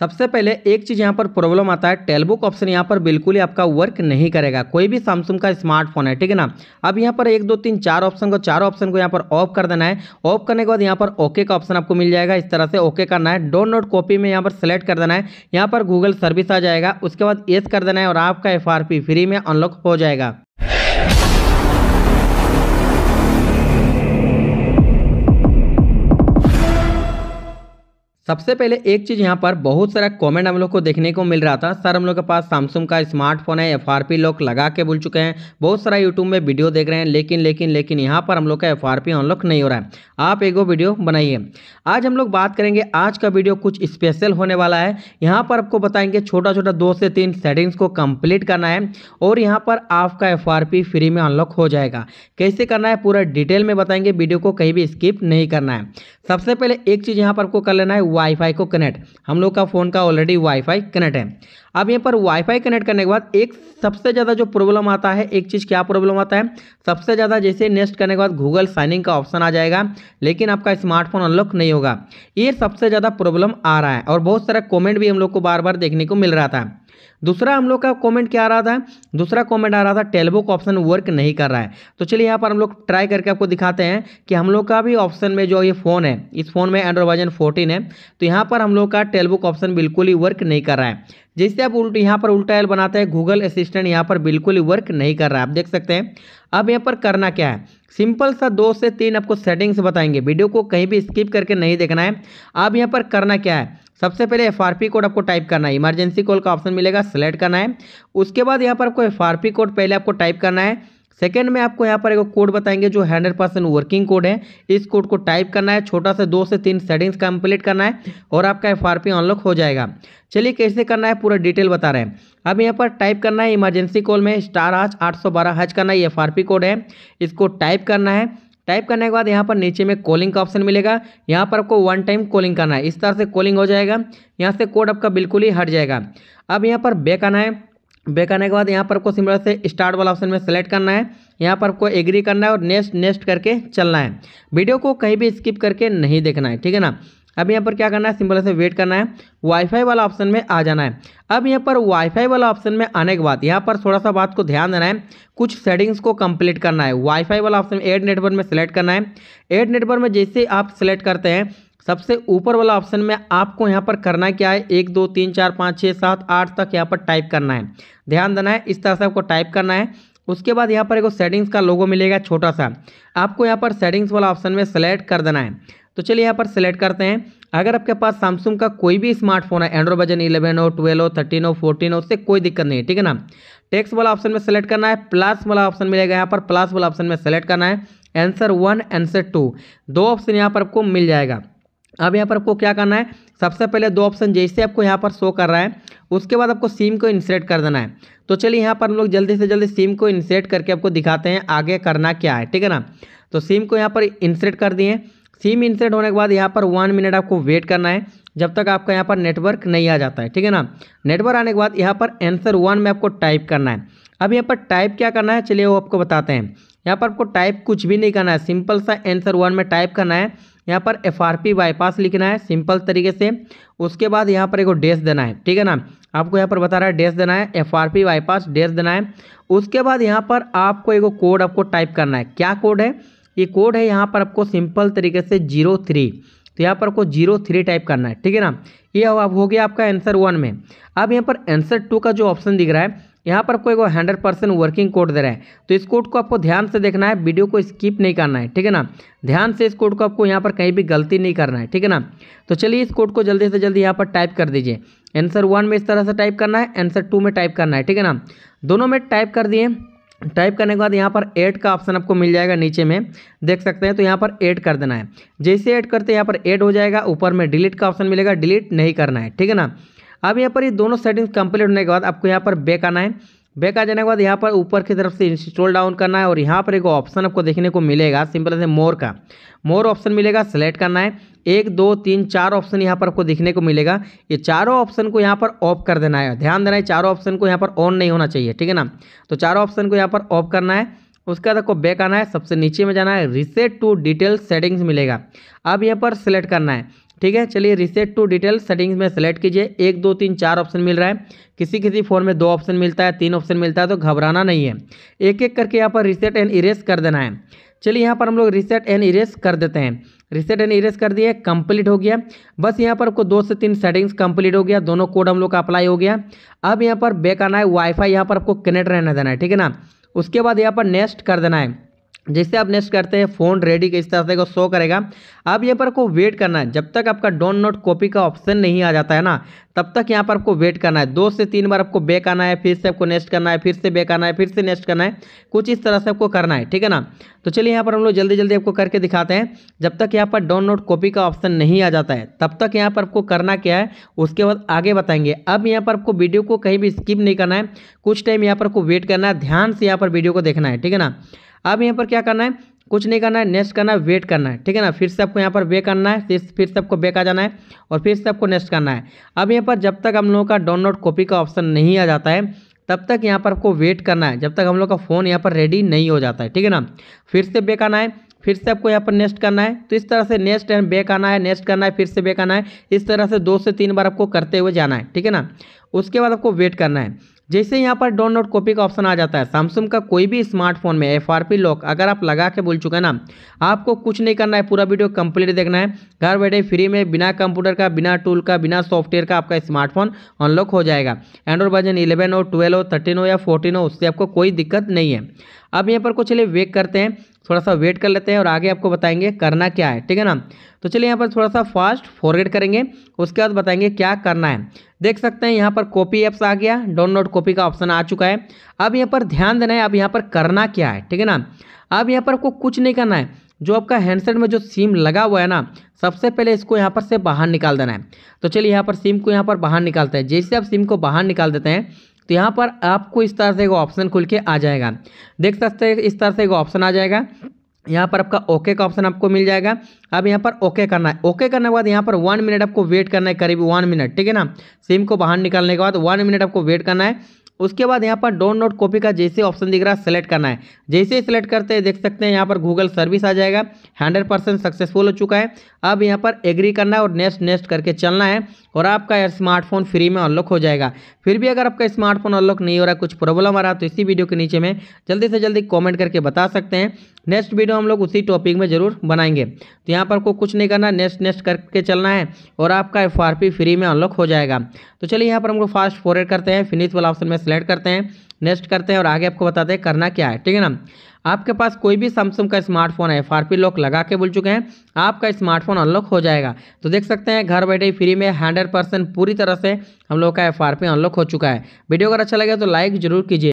सबसे पहले एक चीज़ यहाँ पर प्रॉब्लम आता है टेलबुक ऑप्शन यहाँ पर बिल्कुल ही आपका वर्क नहीं करेगा कोई भी सैमसंग का स्मार्टफोन है ठीक है ना अब यहाँ पर एक दो तीन चार ऑप्शन को चार ऑप्शन को यहाँ पर ऑफ कर देना है ऑफ करने के बाद यहाँ पर ओके का ऑप्शन आपको मिल जाएगा इस तरह से ओके करना है डोंट नोट कॉपी में यहाँ पर सेलेक्ट कर देना है यहाँ पर गूगल सर्विस आ जाएगा उसके बाद एस कर देना है और आपका एफ फ्री में अनलॉक हो जाएगा सबसे पहले एक चीज़ यहाँ पर बहुत सारा कमेंट हम लोग को देखने को मिल रहा था सर हम लोग के पास सैमसंग का स्मार्टफोन है एफ लोग लगा के बोल चुके हैं बहुत सारा यूट्यूब में वीडियो देख रहे हैं लेकिन लेकिन लेकिन यहाँ पर हम लोग का एफ आर पी अनलॉक नहीं हो रहा है आप एगो वीडियो बनाइए आज हम लोग बात करेंगे आज का वीडियो कुछ स्पेशल होने वाला है यहाँ पर आपको बताएंगे छोटा छोटा दो से तीन सेटिंग्स को कम्प्लीट करना है और यहाँ पर आपका एफ फ्री में अनलॉक हो जाएगा कैसे करना है पूरा डिटेल में बताएंगे वीडियो को कहीं भी स्किप नहीं करना है सबसे पहले एक चीज़ यहाँ पर आपको कर लेना है वाईफाई को कनेक्ट हम लोग का फ़ोन का ऑलरेडी वाईफाई कनेक्ट है अब यहाँ पर वाईफाई कनेक्ट करने के बाद एक सबसे ज़्यादा जो प्रॉब्लम आता है एक चीज़ क्या प्रॉब्लम आता है सबसे ज़्यादा जैसे नेक्स्ट करने के बाद गूगल साइनिंग का ऑप्शन आ जाएगा लेकिन आपका स्मार्टफोन अनलॉक नहीं होगा ये सबसे ज़्यादा प्रॉब्लम आ रहा है और बहुत सारा कॉमेंट भी हम लोग को बार बार देखने को मिल रहा था दूसरा हम लोग का कमेंट क्या आ रहा था दूसरा कमेंट आ रहा था टेलबुक का ऑप्शन वर्क नहीं कर रहा है तो चलिए यहाँ पर हम लोग ट्राई करके आपको दिखाते हैं कि हम लोग का भी ऑप्शन में जो ये फ़ोन है इस फ़ोन में एंड्रॉय वर्जन फोर्टीन है तो यहाँ पर हम लोग का टेलबुक का ऑप्शन बिल्कुल ही वर्क नहीं कर रहा है जैसे आप उल्ट यहाँ पर उल्टा एल बनाते हैं गूगल असिस्टेंट यहाँ पर बिल्कुल ही वर्क नहीं कर रहा है आप देख सकते हैं अब यहाँ पर करना क्या है सिंपल सा दो से तीन आपको सेटिंग्स बताएंगे वीडियो को कहीं भी स्किप करके नहीं देखना है अब यहाँ पर करना क्या है सबसे पहले एफ कोड आपको टाइप करना है इमरजेंसी कॉल का ऑप्शन मिलेगा सेलेक्ट करना है उसके बाद यहाँ पर आपको एफ कोड पहले आपको टाइप करना है सेकेंड में आपको यहाँ पर एक कोड बताएंगे जो हंड्रेड परसेंट वर्किंग कोड है इस कोड को टाइप करना है छोटा से दो से तीन सेटिंग्स कंप्लीट करना है और आपका एफ आर पी अनलॉक हो जाएगा चलिए कैसे करना है पूरा डिटेल बता रहे हैं अब यहाँ पर टाइप करना है इमरजेंसी कॉल में स्टार आज आठ सौ बारह हज करना ये एफ आर पी कोड है इसको टाइप करना है टाइप करने के बाद यहाँ पर नीचे में कॉलिंग का ऑप्शन मिलेगा यहाँ पर आपको वन टाइम कॉलिंग करना है इस तरह से कॉलिंग हो जाएगा यहाँ से कोड आपका बिल्कुल ही हट जाएगा अब यहाँ पर बैक आना है बैक आने के बाद यहाँ पर आपको सिंपल से स्टार्ट वाला ऑप्शन में सेलेक्ट करना है यहाँ पर आपको एग्री करना है और नेक्स्ट नेक्स्ट करके चलना है वीडियो को कहीं भी स्किप करके नहीं देखना है ठीक है ना अब यहाँ पर क्या करना है सिंपल से वेट करना है वाईफाई वाला ऑप्शन में आ जाना है अब यहाँ पर वाईफाई वाला ऑप्शन में आने के बाद यहाँ पर थोड़ा सा बात को ध्यान देना है कुछ सेटिंग्स को कंप्लीट करना है वाईफाई वाला ऑप्शन एड नेटवर्क में सेलेक्ट करना है एड नेटवर्क में जैसे आप सेलेक्ट करते हैं सबसे ऊपर वाला ऑप्शन में आपको यहाँ पर करना क्या है एक दो तीन चार पाँच छः सात आठ तक यहाँ पर टाइप करना है ध्यान देना है इस तरह से आपको टाइप करना है उसके बाद यहाँ पर एक सेटिंग्स का लोगो मिलेगा छोटा सा आपको यहाँ पर सेटिंग्स वाला ऑप्शन में सेलेक्ट कर देना है तो चलिए यहाँ पर सेलेक्ट करते हैं अगर आपके पास सैमसंग का कोई भी स्मार्टफोन है एंड्रॉइड वर्जन इलेवन हो ट्वेल्व हो थर्टीन हो फोर्टीन हो उससे कोई दिक्कत नहीं है ठीक है ना टेक्स वाला ऑप्शन में सेलेक्ट करना है प्लस वाला ऑप्शन मिलेगा यहाँ पर प्लस वाला ऑप्शन में सेलेक्ट करना है आंसर वन आंसर टू दो ऑप्शन यहाँ पर आपको मिल जाएगा अब यहाँ पर आपको क्या करना है सबसे पहले दो ऑप्शन जैसे आपको यहाँ पर शो कर रहा है उसके बाद आपको सिम को इंसर्ट कर देना है तो चलिए यहाँ पर हम लोग जल्दी से जल्दी सिम को इंसर्ट करके आपको दिखाते हैं आगे करना क्या है ठीक है ना तो सिम को यहाँ पर इंसर्ट कर दिए सिम इंसर्ट होने के बाद यहाँ पर वन मिनट आपको वेट करना है जब तक आपका यहाँ पर नेटवर्क नहीं आ जाता है ठीक है ना नेटवर्क आने के बाद यहाँ पर आंसर वन में आपको टाइप करना है अब यहाँ पर टाइप क्या करना है चलिए वो आपको बताते हैं यहाँ पर आपको टाइप कुछ भी नहीं करना है सिंपल सा आंसर वन में टाइप करना है यहाँ पर एफ आर पी बाईपास लिखना है सिंपल तरीके से उसके बाद यहाँ पर एक डेस देना है ठीक है ना आपको यहाँ पर बता रहा है डेस देना है एफ आर पी बाईपास डेस देना है उसके बाद यहाँ पर आपको एक कोड आपको टाइप करना है क्या कोड है ये कोड है यहाँ पर आपको सिंपल तरीके से जीरो थ्री तो यहाँ पर आपको जीरो थ्री टाइप करना है ठीक है ना ये अब हो गया आपका आंसर वन में अब यहाँ पर आंसर टू का जो ऑप्शन दिख रहा है यहाँ पर आपको एक हंड्रेड परसेंट वर्किंग कोड दे रहा है तो इस कोड को आपको ध्यान से देखना है वीडियो को स्किप नहीं करना है ठीक है ना ध्यान से इस कोड को आपको यहाँ पर कहीं भी गलती नहीं करना है ठीक है ना तो चलिए इस कोड को जल्दी से जल्दी यहाँ पर टाइप कर दीजिए आंसर वन में इस तरह से टाइप करना है आंसर टू में टाइप करना है ठीक है ना दोनों में टाइप कर दिए टाइप करने के बाद यहाँ पर ऐड का ऑप्शन आपको मिल जाएगा नीचे में देख सकते हैं तो यहाँ पर ऐड कर देना है जैसे ऐड करते हैं यहाँ पर ऐड हो जाएगा ऊपर में डिलीट का ऑप्शन मिलेगा डिलीट नहीं करना है ठीक है ना अब यहाँ पर ये दोनों सेटिंग्स कंप्लीट होने के बाद आपको यहाँ पर बैक आना है बैक आ जाने के बाद यहाँ पर ऊपर की तरफ से इंस्टॉल डाउन करना है और यहाँ पर एक ऑप्शन आपको देखने को मिलेगा सिंपल से मोर का मोर ऑप्शन मिलेगा सेलेक्ट करना है एक दो तीन चार ऑप्शन यहाँ पर आपको देखने को मिलेगा ये चारों ऑप्शन को यहाँ पर ऑफ कर देना है ध्यान देना है चारों ऑप्शन को यहाँ पर ऑन नहीं होना चाहिए ठीक है ना तो चारों ऑप्शन को यहाँ पर ऑफ करना है उसके बाद आपको बैक आना है सबसे नीचे में जाना है रिसेट टू डिटेल सेटिंग्स मिलेगा अब यहाँ पर सेलेक्ट करना है ठीक है चलिए रिसेट टू डिटेल सेटिंग्स में सेलेक्ट कीजिए एक दो तीन चार ऑप्शन मिल रहा है किसी किसी फ़ोन में दो ऑप्शन मिलता है तीन ऑप्शन मिलता है तो घबराना नहीं है एक एक करके यहाँ पर रिसेट एंड इरेस कर देना है चलिए यहाँ पर हम लोग रिसेट एंड इरेस कर देते हैं रिसेट एंड इरेस कर दिए कंप्लीट हो गया बस यहाँ पर आपको दो से तीन सेटिंग्स कंप्लीट हो गया दोनों कोड हम लोग का अप्लाई हो गया अब यहाँ पर बैक आना है वाईफाई यहाँ पर आपको कनेक्ट रहना देना है ठीक है ना उसके बाद यहाँ पर नेक्स्ट कर देना है जैसे आप नेक्स्ट करते हैं फोन रेडी के इस तरह से को शो करेगा अब यहाँ पर आपको वेट करना है जब तक आपका डोन नोट कॉपी का ऑप्शन नहीं आ जाता है ना तब तक यहाँ पर आपको वेट करना है दो से तीन बार आपको बैक आना है फिर से आपको नेक्स्ट करना है फिर से बैक आना है फिर से नेक्स्ट करना है कुछ इस तरह से आपको करना है ठीक है ना तो चलिए यहाँ पर हम लोग जल्दी जल्दी आपको करके दिखाते हैं जब तक यहाँ पर नोट कॉपी का ऑप्शन नहीं आ जाता है तब तक यहाँ पर आपको करना क्या है उसके बाद आगे बताएंगे अब यहाँ पर आपको वीडियो को कहीं भी स्किप नहीं करना है कुछ टाइम यहाँ पर आपको वेट करना है ध्यान से यहाँ पर वीडियो को देखना है ठीक है ना अब यहाँ पर क्या करना है कुछ नहीं करना है नेक्स्ट करना है वेट करना है ठीक है ना फिर से आपको यहाँ पर वे करना है फिर फिर से आपको बेक आ जाना है और फिर से आपको नेक्स्ट करना है अब यहाँ पर जब तक हम लोगों का डाउनलोड कॉपी का ऑप्शन नहीं आ जाता है तब तक यहाँ पर आपको वेट करना है जब तक हम लोग का फ़ोन यहाँ पर रेडी नहीं हो जाता है ठीक है ना फिर से बेक आना है फिर से आपको यहाँ पर नेक्स्ट करना है तो इस तरह से नेक्स्ट एंड बेक आना है नेक्स्ट करना है फिर से बेक आना है इस तरह से दो से तीन बार आपको करते हुए जाना है ठीक है ना उसके बाद आपको वेट करना है जैसे यहाँ पर डाउनलोड कॉपी का ऑप्शन आ जाता है सैमसंग का कोई भी स्मार्टफोन में एफ आर पी लॉक अगर आप लगा के बोल चुके हैं ना आपको कुछ नहीं करना है पूरा वीडियो कंप्लीट देखना है घर बैठे फ्री में बिना कंप्यूटर का बिना टूल का बिना सॉफ्टवेयर का आपका स्मार्टफोन अनलॉक हो जाएगा एंड्रॉइड वर्जन इलेवन हो ट्वेल्व हो थर्टीन हो या फोर्टीन हो उससे आपको कोई दिक्कत नहीं है अब यहाँ पर को चलिए वेट करते हैं थोड़ा सा वेट कर लेते हैं और आगे आपको बताएंगे करना क्या है ठीक है ना तो चलिए यहाँ पर थोड़ा सा फास्ट फॉरवर्ड करेंगे उसके बाद बताएंगे क्या करना है देख सकते हैं यहाँ पर कॉपी ऐप्स आ गया डाउनलोड कॉपी का ऑप्शन आ चुका है अब यहाँ पर ध्यान देना है अब यहाँ पर करना क्या है ठीक है ना अब यहाँ पर आपको कुछ नहीं करना है जो आपका हैंडसेट में जो सिम लगा हुआ है ना सबसे पहले इसको यहाँ पर से बाहर निकाल देना है तो चलिए यहाँ पर सिम को यहाँ पर बाहर निकालते हैं जैसे आप सिम को बाहर निकाल देते हैं तो यहाँ पर आपको इस तरह से एक ऑप्शन खुल के आ जाएगा देख सकते हैं इस तरह से एक ऑप्शन आ जाएगा यहाँ पर आपका ओके का ऑप्शन आपको मिल जाएगा अब यहाँ पर ओके करना है ओके करने के बाद यहाँ पर वन मिनट आपको वेट करना है करीब वन मिनट ठीक है ना सिम को बाहर निकालने के बाद वन मिनट आपको वेट करना है उसके बाद यहाँ पर डोन नोट कॉपी का जैसे ऑप्शन दिख रहा है सेलेक्ट करना है जैसे ही सिलेक्ट करते हैं देख सकते हैं यहाँ पर गूगल सर्विस आ जाएगा हंड्रेड परसेंट सक्सेसफुल हो चुका है अब यहाँ पर एग्री करना है और नेक्स्ट नेक्स्ट करके चलना है और आपका स्मार्टफोन फ्री में अनलॉक हो जाएगा फिर भी अगर आपका स्मार्टफोन अनलॉक नहीं हो रहा कुछ प्रॉब्लम आ रहा तो इसी वीडियो के नीचे में जल्दी से जल्दी कॉमेंट करके बता सकते हैं नेक्स्ट वीडियो हम लोग उसी टॉपिक में जरूर बनाएंगे तो यहाँ पर को कुछ नहीं करना नेक्स्ट नेक्स्ट करके चलना है और आपका एफ फ्री में अनलॉक हो जाएगा तो चलिए यहाँ पर हम लोग फास्ट फॉरवर्ड करते हैं फिनिश वाला ऑप्शन में सेलेक्ट करते हैं नेक्स्ट करते हैं और आगे आपको बताते हैं करना क्या है ठीक है ना आपके पास कोई भी सैमसंग का स्मार्टफोन है एफ लॉक लगा के बोल चुके हैं आपका स्मार्टफोन अनलॉक हो जाएगा तो देख सकते हैं घर बैठे फ्री में हंड्रेड परसेंट पूरी तरह से हम लोग का एफ अनलॉक हो चुका है वीडियो अगर अच्छा लगे तो लाइक जरूर कीजिए